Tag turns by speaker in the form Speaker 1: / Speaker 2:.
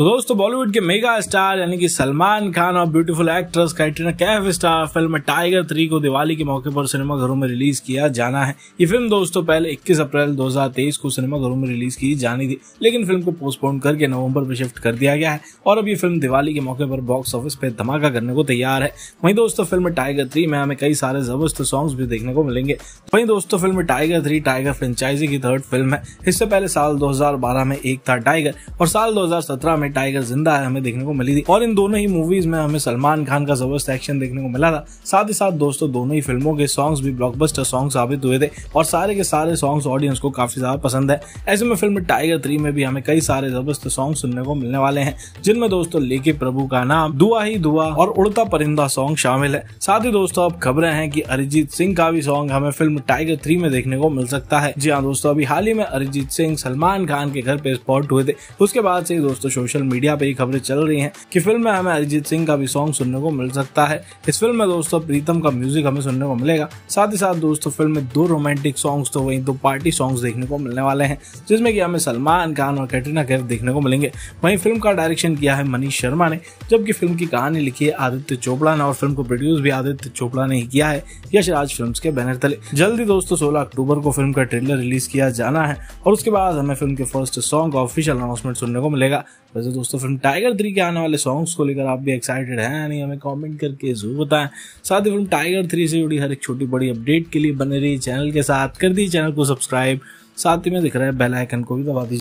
Speaker 1: तो दोस्तों बॉलीवुड के मेगा स्टार यानी कि सलमान खान और beautiful actress Katrina Kaif star film Tiger three को दिवाली के मौके पर घरों में रिलीज किया जाना है ये फिल्म दोस्तों पहले 21 अप्रैल 2023 को सिनेमाघरों में रिलीज की जानी थी लेकिन फिल्म को पोस्टपोन करके नवम्बर में शिफ्ट कर दिया गया है और अब ये फिल्म दिवाली के मौके पर बॉक्स ऑफिस पे धमाका करने को तैयार है वही दोस्तों फिल्म टाइगर थ्री में हमें कई सारे जबरदस्त सॉन्ग भी देखने को मिलेंगे वही दोस्तों film Tiger three Tiger franchise की थर्ड फिल्म है इससे पहले साल दो में एक था टाइगर और साल दो में में टाइगर जिंदा है हमें देखने को मिली थी और इन दोनों ही मूवीज में हमें सलमान खान का जबरदस्त एक्शन देखने को मिला था साथ ही साथ दोस्तों दोनों ही फिल्मों के सॉन्ग्स भी ब्लॉकबस्टर सॉन्ग साबित हुए थे और सारे के सारे सॉन्ग्स ऑडियंस को काफी ज्यादा पसंद है ऐसे में फिल्म टाइगर थ्री में भी हमें कई सारे जबरदस्त सॉन्ग सुनने को मिलने वाले हैं जिनमें दोस्तों लेके प्रभु का नाम दुआ ही दुआ और उड़ता परिंदा सॉन्ग शामिल है साथ ही दोस्तों अब खबरें हैं कि अरिजीत सिंह का भी सॉन्ग हमें फिल्म टाइगर थ्री में देखने को मिल सकता है जी हाँ दोस्तों अभी हाल ही में अरिजीत सिंह सलमान खान के घर पे स्पॉट हुए थे उसके बाद से दोस्तों सोशल मीडिया पर ये खबरें चल रही हैं कि फिल्म में हमें अरिजीत सिंह का भी सॉन्ग सुनने को मिल सकता है इस फिल्म में दोस्तों प्रीतम का म्यूजिक हमें सुनने को मिलेगा साथ ही साथ दोस्तों फिल्म में दो रोमांटिक सॉन्ग्स तो वही दो पार्टी सॉन्ग्स देखने को मिलने वाले हैं जिसमें कि हमें सलमान खान और कैटरीना कैफ देखने को मिलेंगे वहीं फिल्म का डायरेक्शन किया है मनीष शर्मा ने जबकि फिल्म की कहानी लिखी है आदित्य चोपड़ा ने और फिल्म को प्रोड्यूस भी आदित्य चोपड़ा ने ही किया है यशराज फिल्म के बैनर तले जल्दी दोस्तों सोलह अक्टूबर को फिल्म का ट्रेलर रिलीज किया जाना है और उसके बाद हमें फिल्म के फर्स्ट सॉन्ग का ऑफिशियल अनाउंसमेंट सुनने को मिलेगा वैसे दोस्तों फिल्म टाइगर थ्री के आने वाले सॉन्ग्स को लेकर आप भी एक्साइटेड हैं यानी हमें कमेंट करके जरूर बताएं साथ ही फिल्म टाइगर थ्री से जुड़ी हर एक छोटी बड़ी अपडेट के लिए बने रही चैनल के साथ कर दी चैनल को सब्सक्राइब साथ ही में दिख रहा है बेल आइकन को भी दबा दीजिए